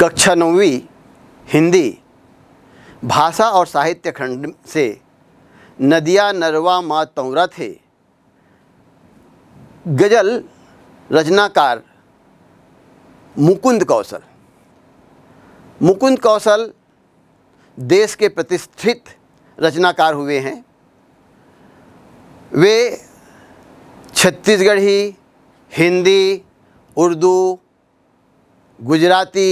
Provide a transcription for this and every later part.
कक्षा नौवीं हिंदी भाषा और साहित्य खंड से नदिया नरवा माँ तौरा थे गज़ल रचनाकार मुकुंद कौशल मुकुंद कौशल देश के प्रतिष्ठित रचनाकार हुए हैं वे छत्तीसगढ़ी हिंदी उर्दू गुजराती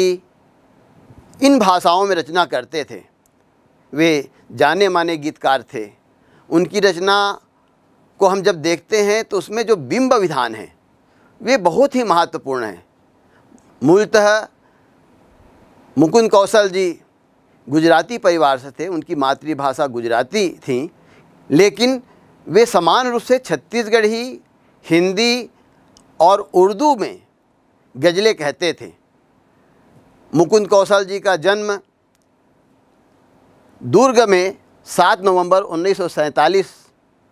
किन भाषाओं में रचना करते थे वे जाने माने गीतकार थे उनकी रचना को हम जब देखते हैं तो उसमें जो बिंब विधान हैं वे बहुत ही महत्वपूर्ण हैं मूलतः मुकुंद कौशल जी गुजराती परिवार से थे उनकी मातृभाषा गुजराती थी लेकिन वे समान रूप से छत्तीसगढ़ी हिंदी और उर्दू में गज़लें कहते थे मुकुंद कौशल जी का जन्म दुर्ग में 7 नवंबर उन्नीस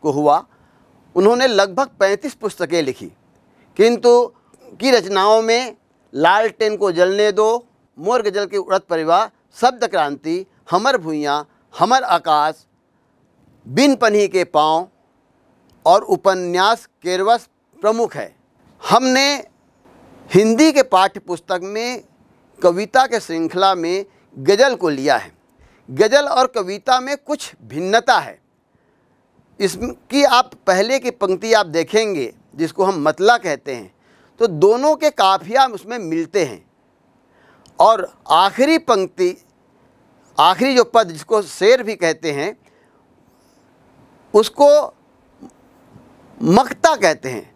को हुआ उन्होंने लगभग 35 पुस्तकें लिखी किंतु की रचनाओं में लालटेन को जलने दो मोर गजल के उड़त परिवार शब्द क्रांति हमर भूयाँ हमर आकाश बिन पन्ही के पाँव और उपन्यास केरवस प्रमुख है हमने हिंदी के पाठ्य पुस्तक में कविता के श्रृंखला में गज़ल को लिया है गज़ल और कविता में कुछ भिन्नता है इसकी आप पहले की पंक्ति आप देखेंगे जिसको हम मतला कहते हैं तो दोनों के काफिया उसमें मिलते हैं और आखिरी पंक्ति आखिरी जो पद जिसको शेर भी कहते हैं उसको मक्ता कहते हैं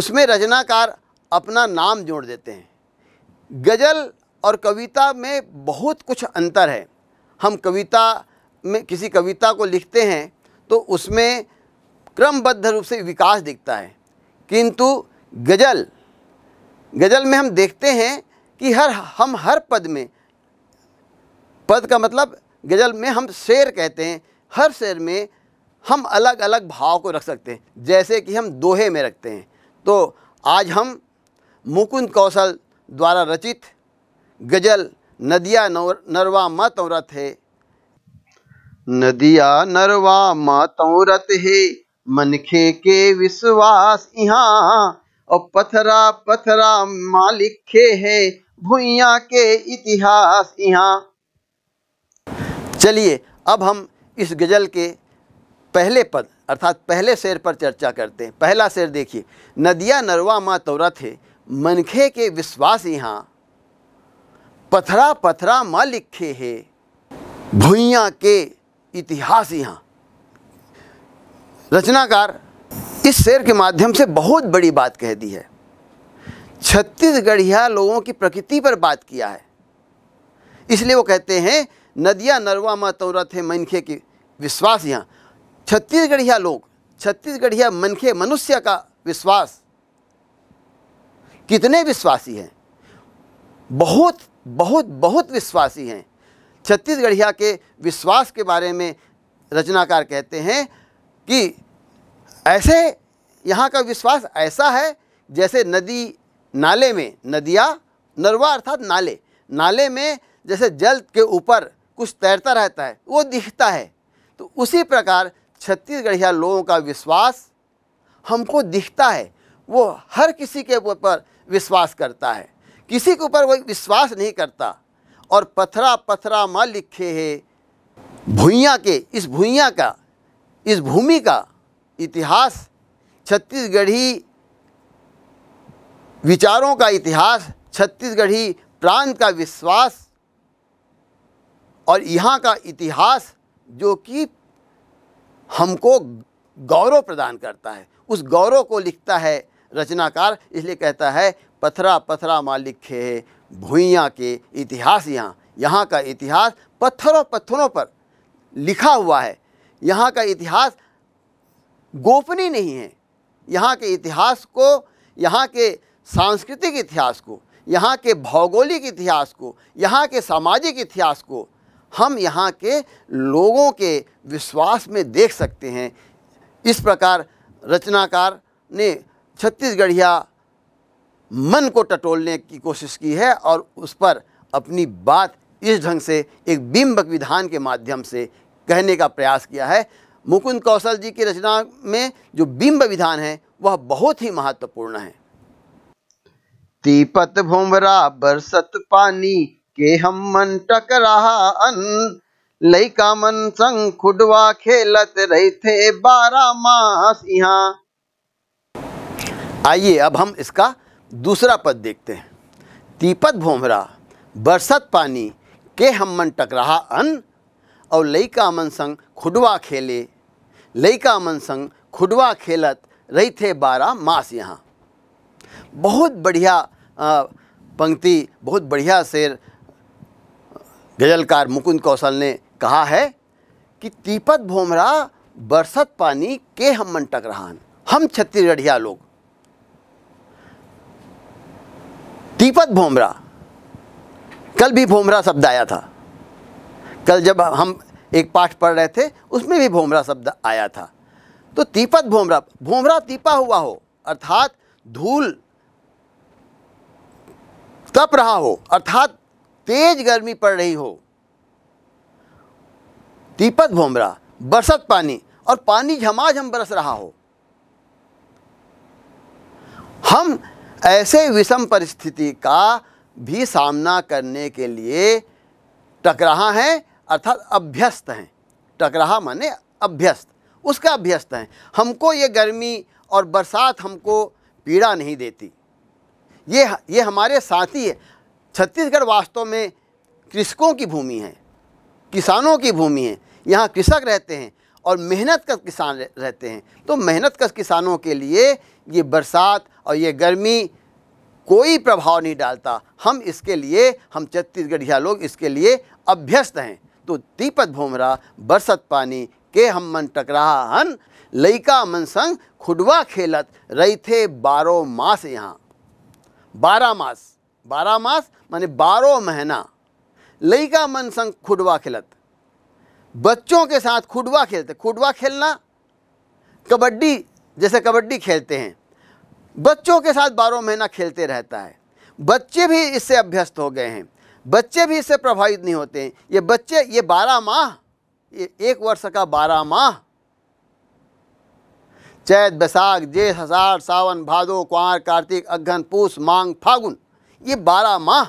उसमें रचनाकार अपना नाम जोड़ देते हैं गज़ल और कविता में बहुत कुछ अंतर है हम कविता में किसी कविता को लिखते हैं तो उसमें क्रमबद्ध रूप से विकास दिखता है किंतु गज़ल गज़ल में हम देखते हैं कि हर हम हर पद में पद का मतलब गज़ल में हम शेर कहते हैं हर शेर में हम अलग अलग भाव को रख सकते हैं जैसे कि हम दोहे में रखते हैं तो आज हम मुकुंद कौशल द्वारा रचित गजल नदिया नरवा मातों है नदिया नरवा मत है मनखे के विश्वास यहाँ और पथरा पथरा मालिखे है भूया के इतिहास यहाँ चलिए अब हम इस गज़ल के पहले पद अर्थात पहले शेर पर चर्चा करते हैं पहला शेर देखिए नदिया नरवा मा तोरा है मनखे के विश्वास यहाँ पथरा पथरा माँ लिखे है भूइया के इतिहास यहाँ रचनाकार इस शेर के माध्यम से बहुत बड़ी बात कह दी है छत्तीसगढ़िया लोगों की प्रकृति पर बात किया है इसलिए वो कहते हैं नदिया नरवा माँ तौरत तो है मनखे की विश्वास यहाँ छत्तीसगढ़िया लोग छत्तीसगढ़िया मनखे मनुष्य का विश्वास कितने विश्वासी हैं बहुत बहुत बहुत विश्वासी हैं छत्तीसगढ़िया के विश्वास के बारे में रचनाकार कहते हैं कि ऐसे यहाँ का विश्वास ऐसा है जैसे नदी नाले में नदिया नरवा अर्थात नाले नाले में जैसे जल के ऊपर कुछ तैरता रहता है वो दिखता है तो उसी प्रकार छत्तीसगढ़िया लोगों का विश्वास हमको दिखता है वो हर किसी के ऊपर विश्वास करता है किसी के ऊपर कोई विश्वास नहीं करता और पथरा पथरा माँ लिखे है भूया के इस भूया का इस भूमि का इतिहास छत्तीसगढ़ी विचारों का इतिहास छत्तीसगढ़ी प्रांत का विश्वास और यहाँ का इतिहास जो कि हमको गौरव प्रदान करता है उस गौरव को लिखता है रचनाकार इसलिए कहता है पथरा पथरा मालिक खे भूइयाँ के इतिहास यहाँ यहाँ का इतिहास पत्थरों पत्थरों पर लिखा हुआ है यहाँ का इतिहास गोपनीय नहीं है यहाँ के इतिहास को यहाँ के सांस्कृतिक इतिहास को यहाँ के भौगोलिक इतिहास को यहाँ के सामाजिक इतिहास को हम यहाँ के लोगों के विश्वास में देख सकते हैं इस प्रकार रचनाकार ने छत्तीसगढ़िया मन को टटोलने की कोशिश की है और उस पर अपनी बात इस ढंग से एक बिंबक विधान के माध्यम से कहने का प्रयास किया है मुकुंद कौशल जी की रचना में जो बिंब विधान है वह बहुत ही महत्वपूर्ण है तीपत भूमरा बरसत पानी के हम मन टकराहा अन लइका मन संग खुडवा खेलत रही थे बारह मास यहाँ आइए अब हम इसका दूसरा पद देखते हैं तीपत भोमरा बरसत पानी के हम मन टकराहा अन और लई का मन संग खुडवा खेले लई का मन संग खुडवा खेलत रही थे बारह मास यहाँ बहुत बढ़िया पंक्ति बहुत बढ़िया शेर गज़लकार मुकुंद कौशल ने कहा है कि तीपत भोमरा बरसत पानी के हम मन टकराहा हम छत्तीसगढ़िया लोग दीपक भोमरा कल भी भोमरा शब्द आया था कल जब हम एक पाठ पढ़ रहे थे उसमें भी भोमरा शब्द आया था तो तीपत भोमरा भोमरा तीपा हुआ हो अर्थात धूल तप रहा हो अर्थात तेज गर्मी पड़ रही हो तीपत भोमरा बरसत पानी और पानी झमाझम बरस रहा हो हम ऐसे विषम परिस्थिति का भी सामना करने के लिए टकराहा हैं अर्थात अभ्यस्त हैं टकराहा माने अभ्यस्त उसका अभ्यस्त हैं हमको ये गर्मी और बरसात हमको पीड़ा नहीं देती ये ये हमारे साथी है छत्तीसगढ़ वास्तव में कृषकों की भूमि है किसानों की भूमि है यहाँ कृषक रहते हैं और मेहनत कर किसान रहते हैं तो मेहनत कर किसानों के लिए ये बरसात और ये गर्मी कोई प्रभाव नहीं डालता हम इसके लिए हम छत्तीसगढ़िया लोग इसके लिए अभ्यस्त हैं तो दीपत भूमरा बरसत पानी के हम मन टकराहा हन लइका मन संग खुडवा खेलत रही थे बारो मास यहाँ बारह मास बारह मास माने बारो महीना लइका मन संग खुडवा खेलत बच्चों के साथ खुडवा खेलते खुडवा खेलना कबड्डी जैसे कबड्डी खेलते हैं बच्चों के साथ बारह महीना खेलते रहता है बच्चे भी इससे अभ्यस्त हो गए हैं बच्चे भी इससे प्रभावित नहीं होते हैं ये बच्चे ये बारह माह ये एक वर्ष का बारह माह चैत बैसाख जेठ हजार सावन भादो कुंवर कार्तिक अघन पूस मांग फागुन ये बारह माह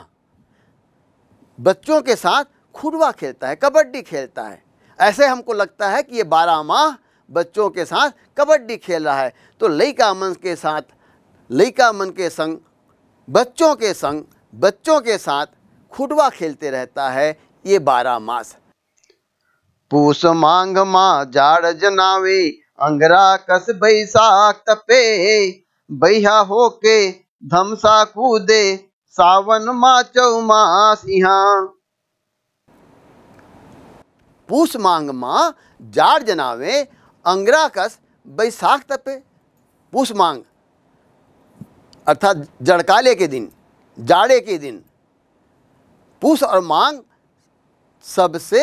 बच्चों के साथ खुरवा खेलता है कबड्डी खेलता है ऐसे हमको लगता है कि ये बारह माह बच्चों के साथ कबड्डी खेल रहा है तो लई मंस के साथ लड़का मन के संग बच्चों के संग बच्चों के साथ खुटवा खेलते रहता है ये बारह मास पूस मांग माँ जाड़ जनावे अंगरा कस बैसाख तपे बैहा होके धमसा कूदे सावन माँ चौमास यहाँ पूस मांग माँ जाड़ जनावे अंगरा कस बैसाख तपे पूस मांग अर्थात जड़काले के दिन जाड़े के दिन पूस और मांग सबसे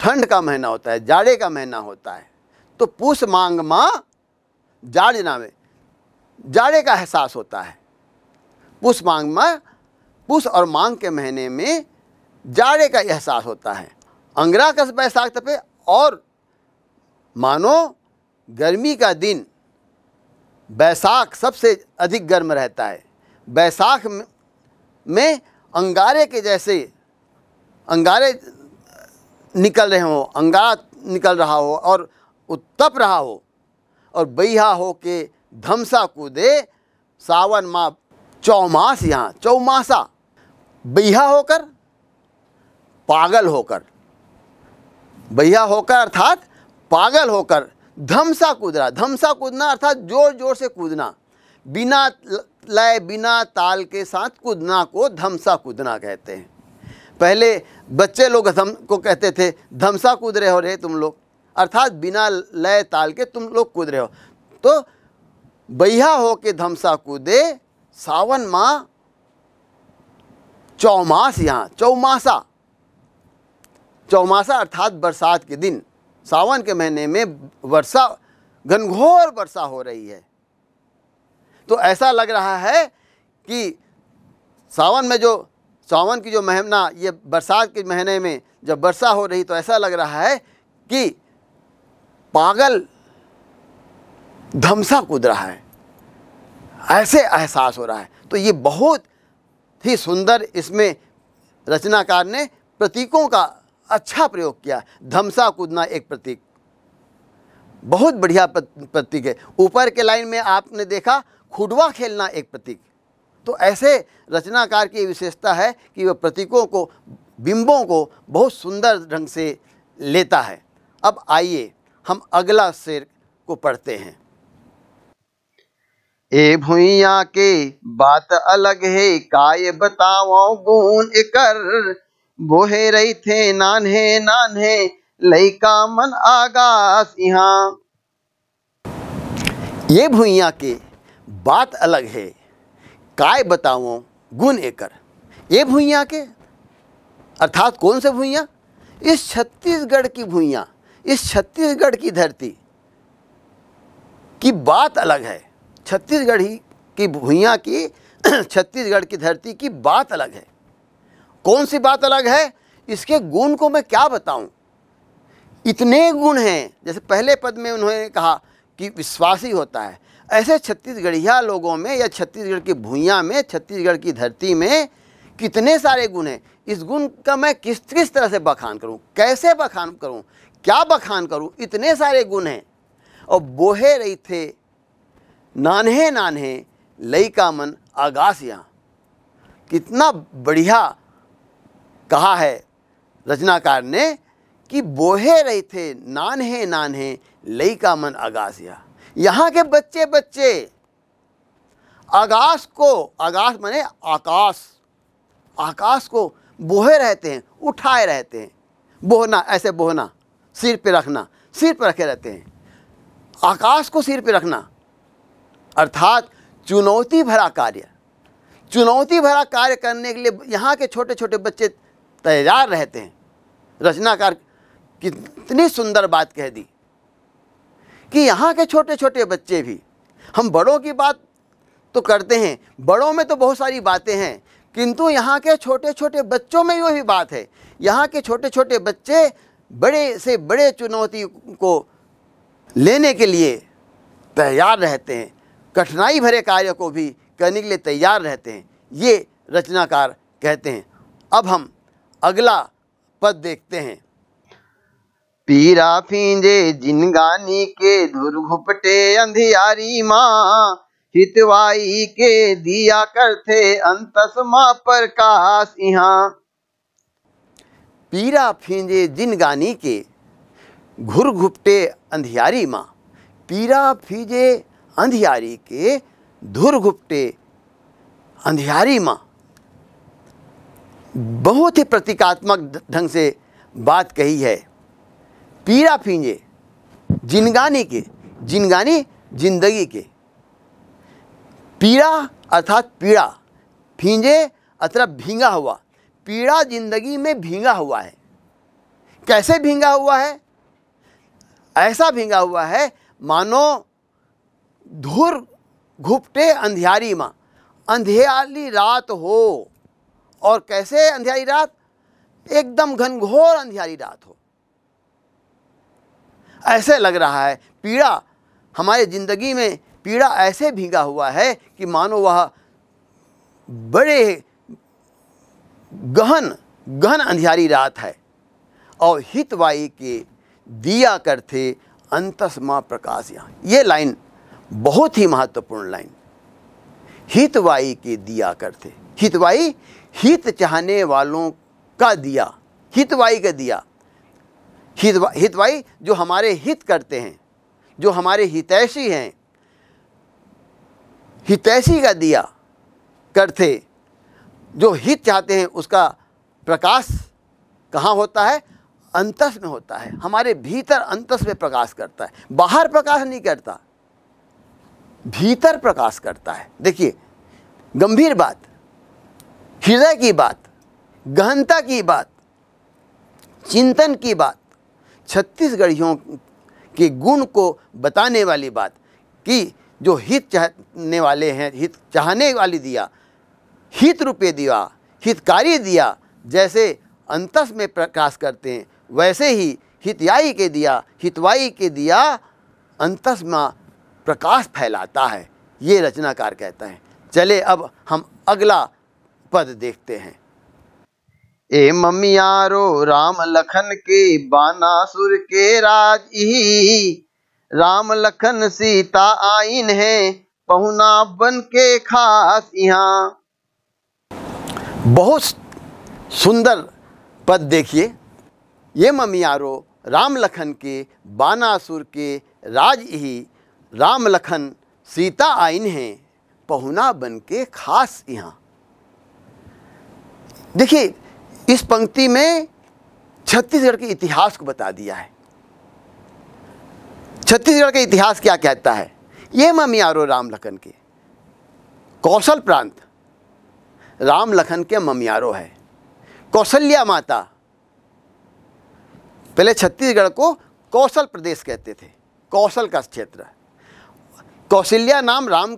ठंड का महीना होता है जाड़े का महीना होता है तो पूस मांग माँ जाड़ नामे जाड़े का एहसास होता है पूस मांग माँ पूस और मांग के महीने में जाड़े का एहसास होता है अंग्रा कस बैसाख पे और मानो गर्मी का दिन बैसाख सबसे अधिक गर्म रहता है बैसाख में अंगारे के जैसे अंगारे निकल रहे हों अंगारा निकल रहा हो और उत्तप रहा हो और बैहा हो के धमसा कूदे सावन माँ चौमास यहाँ चौमासा बैहा होकर पागल होकर बैहा होकर अर्थात पागल होकर धमसा कूदना धमसा कूदना अर्थात जोर जोर से कूदना बिना लय बिना ताल के साथ कूदना को धमसा कूदना कहते हैं पहले बच्चे लोग धम को कहते थे धमसा कूद रहे हो रहे तुम लोग अर्थात बिना लय ताल के तुम लोग कूद रहे हो तो बहिया हो के धमसा कूदे सावन माह चौमास यहाँ चौमासा चौमासा अर्थात बरसात के दिन सावन के महीने में वर्षा घनघोर वर्षा हो रही है तो ऐसा लग रहा है कि सावन में जो सावन की जो महिमा ये बरसात के महीने में जब वर्षा हो रही तो ऐसा लग रहा है कि पागल धमसा कूद रहा है ऐसे एहसास हो रहा है तो ये बहुत ही सुंदर इसमें रचनाकार ने प्रतीकों का अच्छा प्रयोग किया धमसा कूदना एक प्रतीक बहुत बढ़िया प्रतीक है ऊपर के लाइन में आपने देखा खुडवा खेलना एक प्रतीक तो ऐसे रचनाकार की विशेषता है कि वह प्रतीकों को बिंबों को बहुत सुंदर ढंग से लेता है अब आइए हम अगला शेर को पढ़ते हैं ए भुइया के बात अलग है काय बताओ गुण कर बोहे रही थे नान्हे नान्हे लईका मन आगास यहाँ ये भूइया के बात अलग है काय बताओ गुण एकर ये भूइया के अर्थात कौन से भूइया इस छत्तीसगढ़ की भूइया इस छत्तीसगढ़ की धरती की बात अलग है छत्तीसगढ़ ही की भूइया की छत्तीसगढ़ की धरती की बात अलग है कौन सी बात अलग है इसके गुण को मैं क्या बताऊं इतने गुण हैं जैसे पहले पद में उन्होंने कहा कि विश्वासी होता है ऐसे छत्तीसगढ़िया लोगों में या छत्तीसगढ़ की भूया में छत्तीसगढ़ की धरती में कितने सारे गुण हैं इस गुण का मैं किस किस तरह से बखान करूं कैसे बखान करूं क्या बखान करूं इतने सारे गुण हैं और बोहे रही थे नान्हे नान्हे लई का मन आगास यहाँ कितना बढ़िया कहा है रचनाकार ने कि बोहे रहे थे नान्हे नान्हे लई का मन आगाश या यहाँ के बच्चे बच्चे आगाश को आगाश माने आकाश आकाश को बोहे रहते हैं उठाए रहते हैं बोहना ऐसे बोहना सिर पे रखना सिर पे रखे रहते हैं आकाश को सिर पे रखना अर्थात चुनौती भरा कार्य चुनौती भरा कार्य करने के लिए यहाँ के छोटे छोटे बच्चे तैयार रहते हैं रचनाकार कितनी सुंदर बात कह दी कि यहाँ के छोटे छोटे बच्चे भी हम बड़ों की बात तो करते हैं बड़ों में तो बहुत सारी बातें हैं किंतु यहाँ के छोटे छोटे बच्चों में यही बात है यहाँ के छोटे छोटे बच्चे बड़े से बड़े चुनौती को लेने के लिए तैयार रहते हैं कठिनाई भरे कार्य को भी करने के लिए तैयार रहते हैं ये रचनाकार कहते हैं अब हम अगला पद देखते हैं पीरा फींजे गानी के घुपटे अंधियारी माँ हितवाई के दिया करते अंतस माँ प्रकाश यहाँ पीरा फींजे गानी के घुर घुपटे अंधियारी माँ पीरा फींजे अंधियारी के धुर घुपटे अंधियारी माँ बहुत ही प्रतीकात्मक ढंग से बात कही है पीरा फींजे जिनगानी के जिनगानी जिंदगी के पीड़ा अर्थात पीड़ा फींजे अथरा भींगा हुआ पीड़ा जिंदगी में भींगा हुआ है कैसे भींगा हुआ है ऐसा भींगा हुआ है मानो धुर घुपटे अंधियारी माँ अंधेली रात हो और कैसे अंधेरी रात एकदम घनघोर अंधेरी रात हो ऐसे लग रहा है पीड़ा हमारे ज़िंदगी में पीड़ा ऐसे भीगा हुआ है कि मानो वह बड़े गहन गहन अंधेरी रात है और हितवाई के दिया करते अंतस्मा प्रकाश यहाँ ये लाइन बहुत ही महत्वपूर्ण लाइन हितवाई के दिया करते हितवाई हित चाहने वालों का दिया हितवाई का दिया हितवा हितवाई जो हमारे हित करते हैं जो हमारे हितैषी हैं हितैषी का दिया करते जो हित चाहते हैं उसका प्रकाश कहाँ होता है अंतस में होता है हमारे भीतर अंतस में प्रकाश करता है बाहर प्रकाश नहीं करता भीतर प्रकाश करता है देखिए गंभीर बात हृदय की बात गहनता की बात चिंतन की बात छत्तीसगढ़ियों के गुण को बताने वाली बात कि जो हित चाहने वाले हैं हित चाहने वाली दिया हित रूपे दिया हितकारी दिया जैसे अंतस में प्रकाश करते हैं वैसे ही हितयाई के दिया हितवाई के दिया अंतस में प्रकाश फैलाता है ये रचनाकार कहते हैं चले अब हम अगला पद देखते हैं ए ममियारो राम लखन के बानासुर के राज ही राम लखन सीता आईन है पहुना बन के खास यहाँ बहुत सुंदर पद देखिए ये ममियारो राम लखन के बानासुर के राज ही राम लखन सीता आईन है पहुना बन के खास यहाँ देखिए इस पंक्ति में छत्तीसगढ़ के इतिहास को बता दिया है छत्तीसगढ़ का इतिहास क्या कहता है ये ममियारो राम लखन के कौशल प्रांत राम लखन के ममियारो है कौशल्या माता पहले छत्तीसगढ़ को कौशल प्रदेश कहते थे कौशल का क्षेत्र कौशल्या नाम राम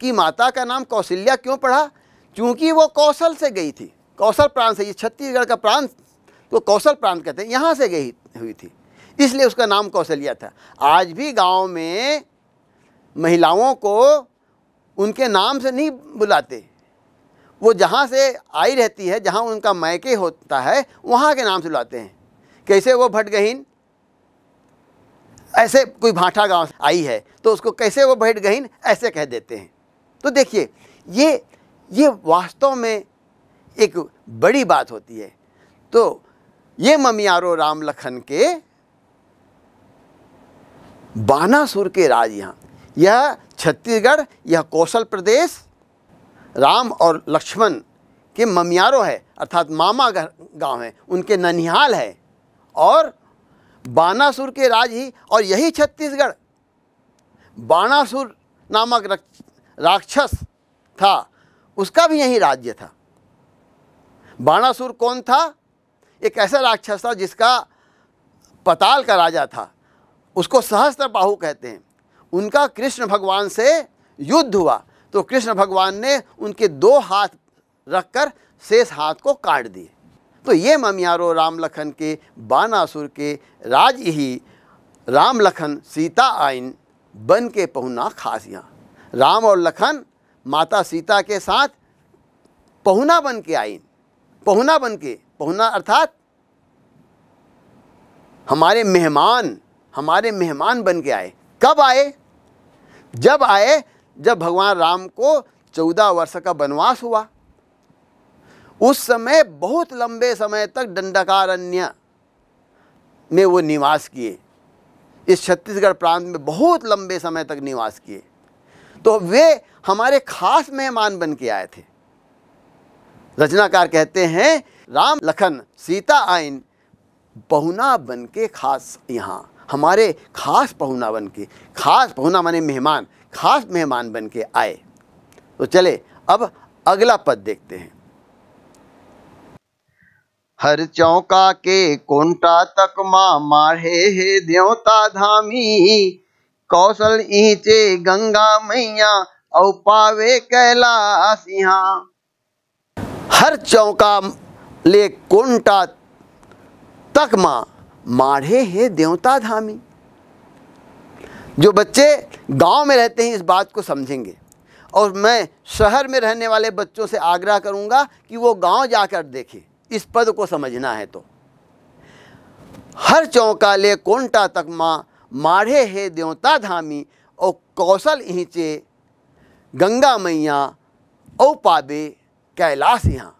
की माता का नाम कौशल्या क्यों पढ़ा क्योंकि वो कौशल से गई थी कौशल प्रांत से ये छत्तीसगढ़ का प्रांत तो कौशल प्रांत कहते हैं यहाँ से गई हुई थी इसलिए उसका नाम कौशल्या था आज भी गांव में महिलाओं को उनके नाम से नहीं बुलाते वो जहाँ से आई रहती है जहाँ उनका मैके होता है वहाँ के नाम से बुलाते हैं कैसे वो भट गहीन ऐसे कोई भाठा गांव आई है तो उसको कैसे वो भट गहीन ऐसे कह देते हैं तो देखिए ये ये वास्तव में एक बड़ी बात होती है तो ये ममियारो राम लखन के बानासुर के राज यहाँ यह छत्तीसगढ़ यह कौशल प्रदेश राम और लक्ष्मण के ममियारो है अर्थात मामा गांव है उनके ननिहाल है और बानासुर के राज ही और यही छत्तीसगढ़ बानासुर नामक राक्षस था उसका भी यही राज्य था बाणासुर कौन था एक ऐसा राक्षस था जिसका पताल का राजा था उसको सहस्त्र बाहु कहते हैं उनका कृष्ण भगवान से युद्ध हुआ तो कृष्ण भगवान ने उनके दो हाथ रखकर शेष हाथ को काट दिए तो ये ममियारो राम लखन के बानासुर के राज ही राम लखन सीता आइन बन के पहुना खासियाँ राम और लखन माता सीता के साथ पहुना बन के आइन पहुना बन के पहुना अर्थात हमारे मेहमान हमारे मेहमान बन के आए कब आए जब आए जब भगवान राम को चौदह वर्ष का वनवास हुआ उस समय बहुत लंबे समय तक दंडकारण्य में वो निवास किए इस छत्तीसगढ़ प्रांत में बहुत लंबे समय तक निवास किए तो वे हमारे खास मेहमान बन के आए थे रचनाकार कहते हैं राम लखन सीता आइन बहुना बन के खास यहाँ हमारे खास पहुना बन के खास पहुना माने मेहमान खास मेहमान बन के आए तो चले अब अगला पद देखते हैं हर चौका के कोंटा तक माँ मारे हे देवता धामी कौशल ईचे गंगा मैया औ पावे कैलाश यहाँ हर चौका ले कोंटा तक माँ माढ़े हैं देवता धामी जो बच्चे गांव में रहते हैं इस बात को समझेंगे और मैं शहर में रहने वाले बच्चों से आग्रह करूंगा कि वो गांव जाकर देखें इस पद को समझना है तो हर चौका ले कोंटा तक माँ माढ़े है देवता धामी और कौशल इंचे गंगा मैया औ पाबे कैलाश यहाँ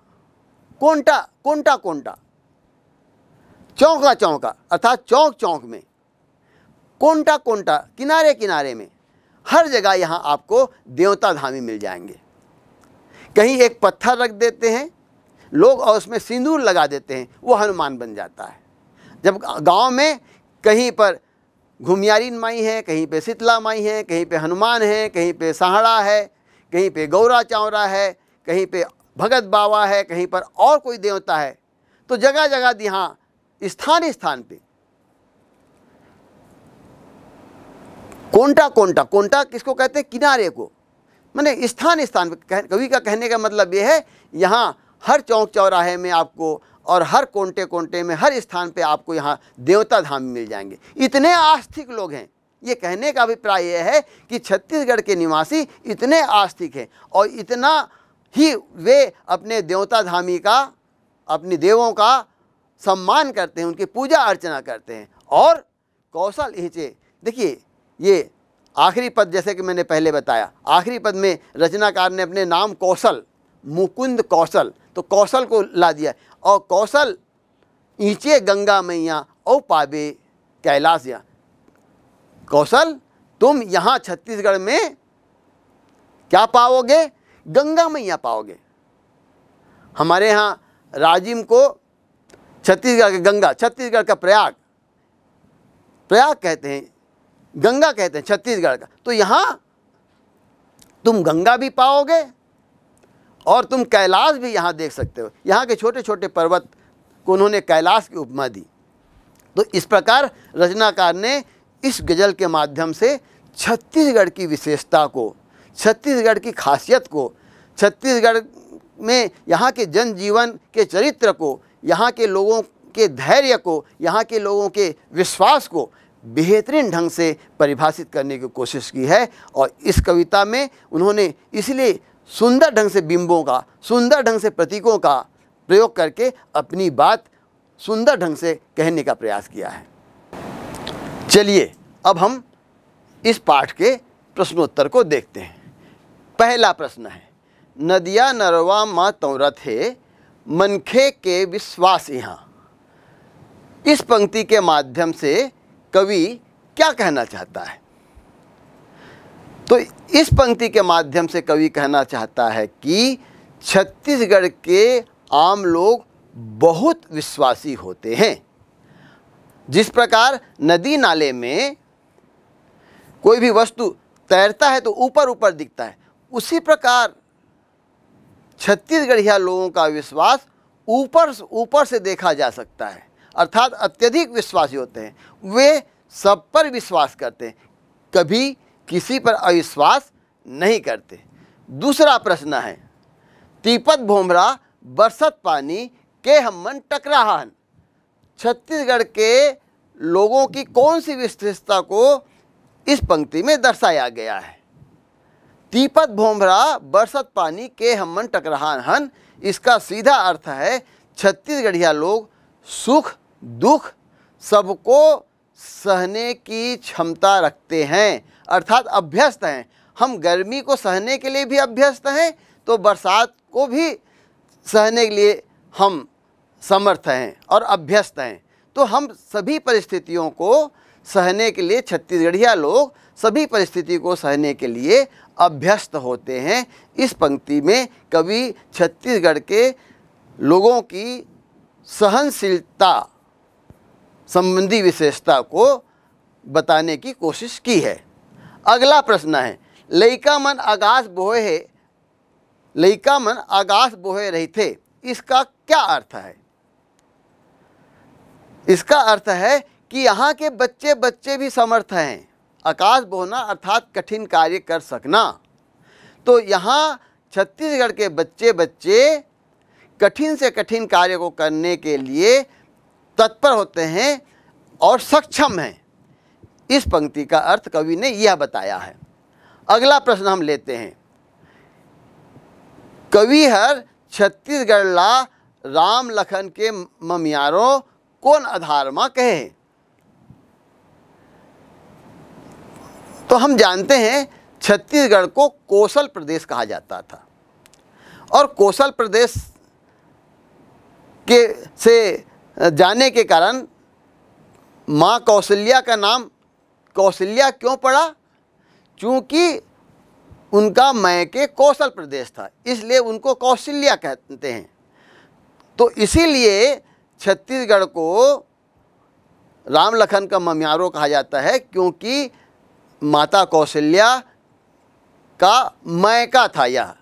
कोंटा कोंटा कोंटा चौंका चौंका अर्थात चौंक चौंक में कोंटा कोंटा किनारे किनारे में हर जगह यहाँ आपको देवता धामी मिल जाएंगे कहीं एक पत्थर रख देते हैं लोग और उसमें सिंदूर लगा देते हैं वो हनुमान बन जाता है जब गांव में कहीं पर घुमियारी माई है कहीं पे शीतला माई है कहीं पे हनुमान है कहीं पे सहाड़ा है कहीं पे गौरा चौरा है कहीं पे भगत बाबा है कहीं पर और कोई देवता है तो जगह जगह यहाँ स्थान स्थान पे कोंटा कोंटा कोंटा किसको कहते हैं किनारे को मैंने स्थान स्थान पर कवि का कहने का मतलब ये है यहाँ हर चौक चौराहे में आपको और हर कोंटे कोंटे में हर स्थान पे आपको यहाँ देवता धाम मिल जाएंगे इतने आस्थिक लोग हैं ये कहने का अभिप्राय यह है कि छत्तीसगढ़ के निवासी इतने आस्थिक हैं और इतना ही वे अपने देवता धामी का अपने देवों का सम्मान करते हैं उनकी पूजा अर्चना करते हैं और कौशल हिचे देखिए ये आखिरी पद जैसे कि मैंने पहले बताया आखिरी पद में रचनाकार ने अपने नाम कौशल मुकुंद कौशल तो कौशल को ला दिया और कौशल ईंचे गंगा मैया ओ पाबे कैलाश या कौशल तुम यहाँ छत्तीसगढ़ में क्या पाओगे गंगा मैया पाओगे हमारे यहाँ राजिम को छत्तीसगढ़ के गंगा छत्तीसगढ़ का प्रयाग प्रयाग कहते हैं गंगा कहते हैं छत्तीसगढ़ का तो यहाँ तुम गंगा भी पाओगे और तुम कैलाश भी यहाँ देख सकते हो यहाँ के छोटे छोटे पर्वत को उन्होंने कैलाश की उपमा दी तो इस प्रकार रचनाकार ने इस गज़ल के माध्यम से छत्तीसगढ़ की विशेषता को छत्तीसगढ़ की खासियत को छत्तीसगढ़ में यहाँ के जनजीवन के चरित्र को यहाँ के लोगों के धैर्य को यहाँ के लोगों के विश्वास को बेहतरीन ढंग से परिभाषित करने की कोशिश की है और इस कविता में उन्होंने इसलिए सुंदर ढंग से बिंबों का सुंदर ढंग से प्रतीकों का प्रयोग करके अपनी बात सुंदर ढंग से कहने का प्रयास किया है चलिए अब हम इस पाठ के प्रश्नोत्तर को देखते हैं पहला प्रश्न है नदिया नरवा माँ तौरत है मनखे के विश्वास यहाँ इस पंक्ति के माध्यम से कवि क्या कहना चाहता है तो इस पंक्ति के माध्यम से कवि कहना चाहता है कि छत्तीसगढ़ के आम लोग बहुत विश्वासी होते हैं जिस प्रकार नदी नाले में कोई भी वस्तु तैरता है तो ऊपर ऊपर दिखता है उसी प्रकार छत्तीसगढ़िया लोगों का विश्वास ऊपर ऊपर से देखा जा सकता है अर्थात अत्यधिक विश्वासी होते हैं वे सब पर विश्वास करते हैं कभी किसी पर अविश्वास नहीं करते दूसरा प्रश्न है तिपत भोमरा बरसत पानी के हम मन टकराहन छत्तीसगढ़ के लोगों की कौन सी विशेषता को इस पंक्ति में दर्शाया गया है तीपत भोमरा बरसत पानी के हमन टकरहान हन इसका सीधा अर्थ है छत्तीसगढ़िया लोग सुख दुख सबको सहने की क्षमता रखते हैं अर्थात अभ्यस्त हैं हम गर्मी को सहने के लिए भी अभ्यस्त हैं तो बरसात को भी सहने के लिए हम समर्थ हैं और अभ्यस्त हैं तो हम सभी परिस्थितियों को सहने के लिए छत्तीसगढ़िया लोग सभी परिस्थिति को सहने के लिए अभ्यस्त होते हैं इस पंक्ति में कवि छत्तीसगढ़ के लोगों की सहनशीलता संबंधी विशेषता को बताने की कोशिश की है अगला प्रश्न है लयिका मन आकाश बोहे है लयिका मन आकाश बोहे रही थे इसका क्या अर्थ है इसका अर्थ है कि यहाँ के बच्चे बच्चे भी समर्थ हैं आकाश बोना अर्थात कठिन कार्य कर सकना तो यहाँ छत्तीसगढ़ के बच्चे बच्चे कठिन से कठिन कार्य को करने के लिए तत्पर होते हैं और सक्षम हैं इस पंक्ति का अर्थ कवि ने यह बताया है अगला प्रश्न हम लेते हैं कवि हर छत्तीसगढ़ ला राम लखन के ममियारों कौन आधार में कहे तो हम जानते हैं छत्तीसगढ़ को कोसल प्रदेश कहा जाता था और कोसल प्रदेश के से जाने के कारण माँ कौशल्या का नाम कौशल्या क्यों पड़ा क्योंकि उनका मैके कौशल प्रदेश था इसलिए उनको कौशल्या कहते हैं तो इसीलिए छत्तीसगढ़ को राम लखन का ममियारो कहा जाता है क्योंकि माता कौशल्या का मैका था यह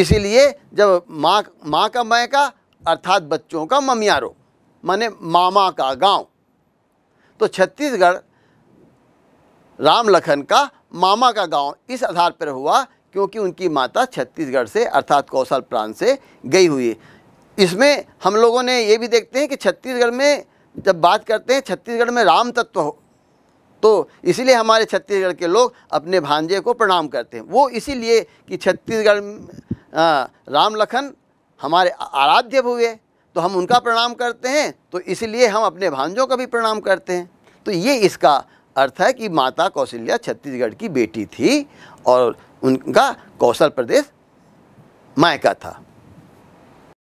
इसीलिए जब माँ माँ का मैका अर्थात बच्चों का ममियारो माने मामा का गांव तो छत्तीसगढ़ राम लखन का मामा का गांव इस आधार पर हुआ क्योंकि उनकी माता छत्तीसगढ़ से अर्थात कौशल प्रांत से गई हुई इसमें हम लोगों ने ये भी देखते हैं कि छत्तीसगढ़ में जब बात करते हैं छत्तीसगढ़ में राम तत्व तो इसीलिए हमारे छत्तीसगढ़ के लोग अपने भांजे को प्रणाम करते हैं वो इसीलिए कि छत्तीसगढ़ राम लखन हमारे आराध्य हुए तो हम उनका प्रणाम करते हैं तो इसलिए हम अपने भांजों का भी प्रणाम करते हैं तो ये इसका अर्थ है कि माता कौशल्या छत्तीसगढ़ की बेटी थी और उनका कौशल प्रदेश मायका था